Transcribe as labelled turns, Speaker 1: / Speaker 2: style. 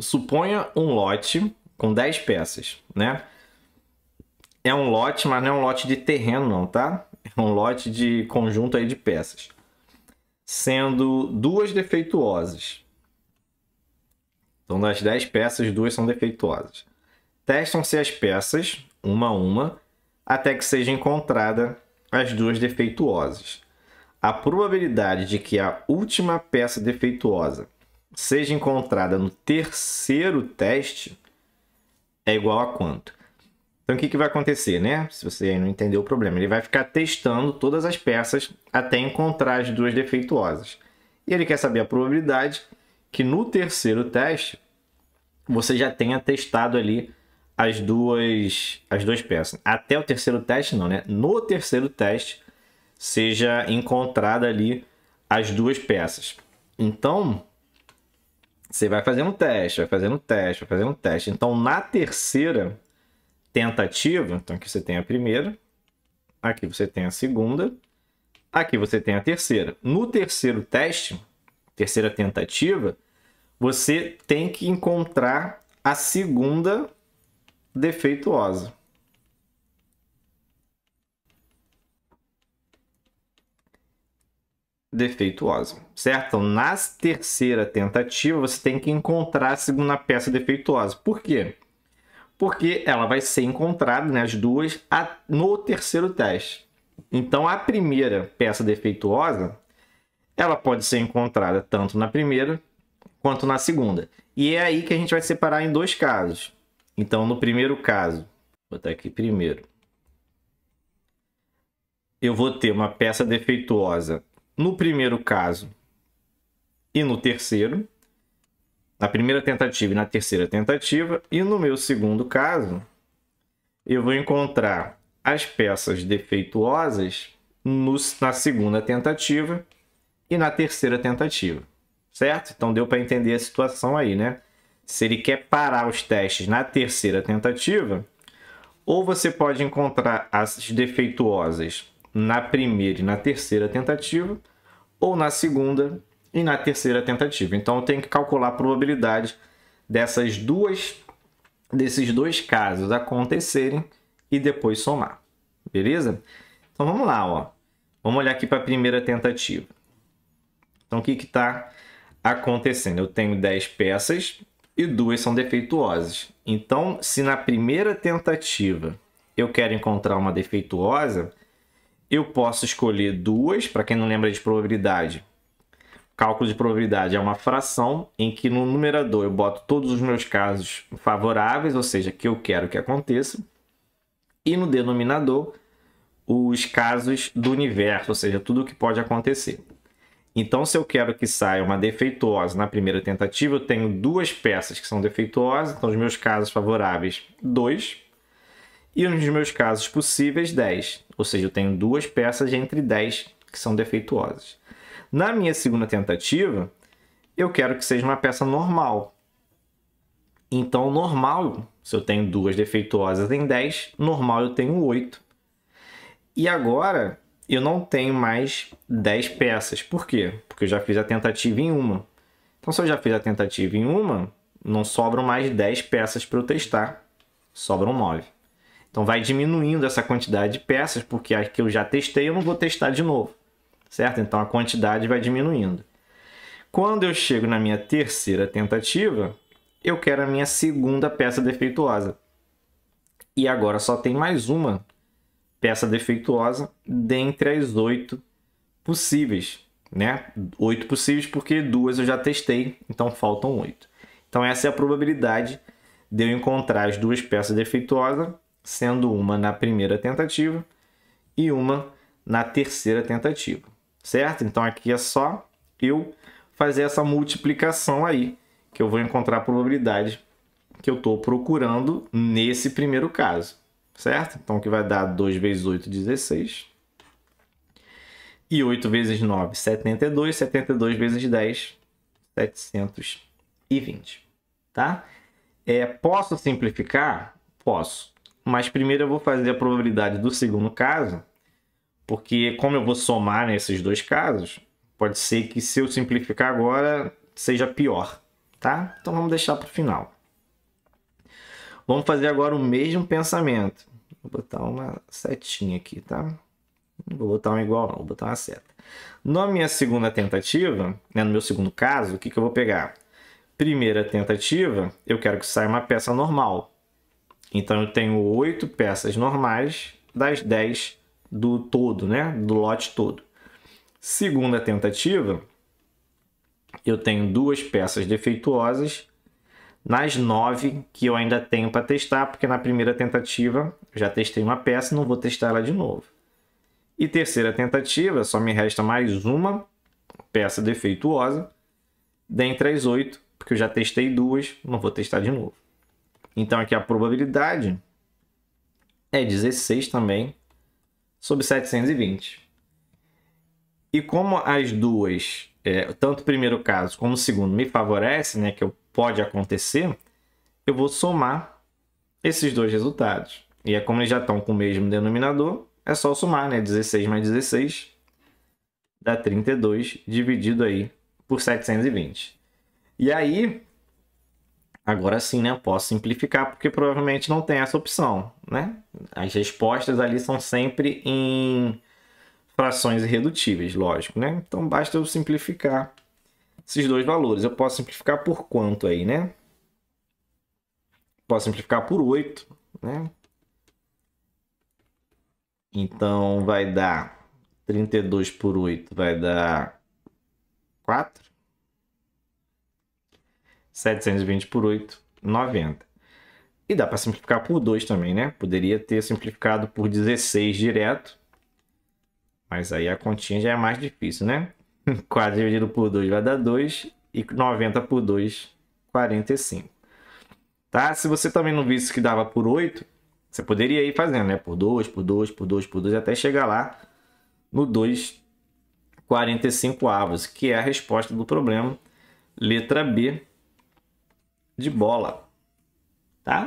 Speaker 1: suponha um lote com 10 peças, né? É um lote, mas não é um lote de terreno não, tá? É um lote de conjunto aí de peças. Sendo duas defeituosas. Então, das 10 peças, duas são defeituosas. Testam-se as peças, uma a uma, até que seja encontrada as duas defeituosas. A probabilidade de que a última peça defeituosa seja encontrada no terceiro teste é igual a quanto? Então o que, que vai acontecer, né? Se você não entendeu o problema, ele vai ficar testando todas as peças até encontrar as duas defeituosas. E ele quer saber a probabilidade que no terceiro teste você já tenha testado ali as duas as duas peças. Até o terceiro teste não, né? No terceiro teste seja encontrada ali as duas peças. Então, você vai fazendo um teste, vai fazendo um teste, vai fazendo um teste. Então, na terceira tentativa, então aqui você tem a primeira, aqui você tem a segunda, aqui você tem a terceira. No terceiro teste, terceira tentativa, você tem que encontrar a segunda defeituosa. defeituosa, certo? Então, na terceira tentativa, você tem que encontrar a segunda peça defeituosa. Por quê? Porque ela vai ser encontrada, né, as duas, no terceiro teste. Então, a primeira peça defeituosa, ela pode ser encontrada tanto na primeira quanto na segunda. E é aí que a gente vai separar em dois casos. Então, no primeiro caso, vou botar aqui primeiro eu vou ter uma peça defeituosa no primeiro caso e no terceiro, na primeira tentativa e na terceira tentativa, e no meu segundo caso, eu vou encontrar as peças defeituosas no, na segunda tentativa e na terceira tentativa, certo? Então deu para entender a situação aí, né? Se ele quer parar os testes na terceira tentativa, ou você pode encontrar as defeituosas na primeira e na terceira tentativa, ou na segunda e na terceira tentativa. Então eu tenho que calcular a probabilidade dessas duas desses dois casos acontecerem e depois somar. Beleza? Então vamos lá, ó. Vamos olhar aqui para a primeira tentativa. Então o que está acontecendo? Eu tenho 10 peças e duas são defeituosas. Então, se na primeira tentativa eu quero encontrar uma defeituosa, eu posso escolher duas, para quem não lembra de probabilidade. Cálculo de probabilidade é uma fração em que no numerador eu boto todos os meus casos favoráveis, ou seja, que eu quero que aconteça, e no denominador os casos do universo, ou seja, tudo o que pode acontecer. Então, se eu quero que saia uma defeituosa na primeira tentativa, eu tenho duas peças que são defeituosas, então os meus casos favoráveis, dois, e nos meus casos possíveis, 10. Ou seja, eu tenho duas peças entre 10 que são defeituosas. Na minha segunda tentativa, eu quero que seja uma peça normal. Então, normal, se eu tenho duas defeituosas em 10, normal eu tenho 8. E agora, eu não tenho mais 10 peças. Por quê? Porque eu já fiz a tentativa em uma. Então, se eu já fiz a tentativa em uma, não sobram mais 10 peças para eu testar, sobram 9. Então vai diminuindo essa quantidade de peças, porque as que eu já testei eu não vou testar de novo, certo? Então a quantidade vai diminuindo. Quando eu chego na minha terceira tentativa, eu quero a minha segunda peça defeituosa. E agora só tem mais uma peça defeituosa dentre as oito possíveis, né? Oito possíveis porque duas eu já testei, então faltam oito. Então essa é a probabilidade de eu encontrar as duas peças defeituosas sendo uma na primeira tentativa e uma na terceira tentativa, certo? Então aqui é só eu fazer essa multiplicação aí, que eu vou encontrar a probabilidade que eu estou procurando nesse primeiro caso, certo? Então que vai dar 2 vezes 8, 16. E 8 vezes 9, 72. 72 vezes 10, 720. Tá? É, posso simplificar? Posso. Mas primeiro eu vou fazer a probabilidade do segundo caso, porque como eu vou somar nesses dois casos, pode ser que se eu simplificar agora seja pior, tá? Então vamos deixar para o final. Vamos fazer agora o mesmo pensamento. Vou botar uma setinha aqui, tá? Não vou botar um igual, não. vou botar uma seta. Na minha segunda tentativa, né, no meu segundo caso, o que, que eu vou pegar? Primeira tentativa, eu quero que saia uma peça normal. Então eu tenho oito peças normais das 10 do todo, né? Do lote todo. Segunda tentativa, eu tenho duas peças defeituosas nas nove que eu ainda tenho para testar, porque na primeira tentativa já testei uma peça e não vou testar ela de novo. E terceira tentativa, só me resta mais uma peça defeituosa dentre as oito, porque eu já testei duas, não vou testar de novo. Então aqui a probabilidade é 16 também sobre 720. E como as duas, é, tanto o primeiro caso como o segundo, me favorece, né, que pode acontecer, eu vou somar esses dois resultados. E é como eles já estão com o mesmo denominador, é só somar, né? 16 mais 16 dá 32, dividido aí por 720. E aí, Agora sim, né? Posso simplificar porque provavelmente não tem essa opção, né? As respostas ali são sempre em frações irredutíveis, lógico, né? Então basta eu simplificar esses dois valores. Eu posso simplificar por quanto aí, né? Posso simplificar por 8, né? Então vai dar 32 por 8 vai dar 4. 720 por 8, 90. E dá para simplificar por 2 também, né? Poderia ter simplificado por 16 direto. Mas aí a continha já é mais difícil, né? 4 dividido por 2 vai dar 2. E 90 por 2, 45. Tá? Se você também não visse que dava por 8, você poderia ir fazendo, né? Por 2, por 2, por 2, por 2, até chegar lá no 2, 45 avos, que é a resposta do problema. Letra B, de bola, tá?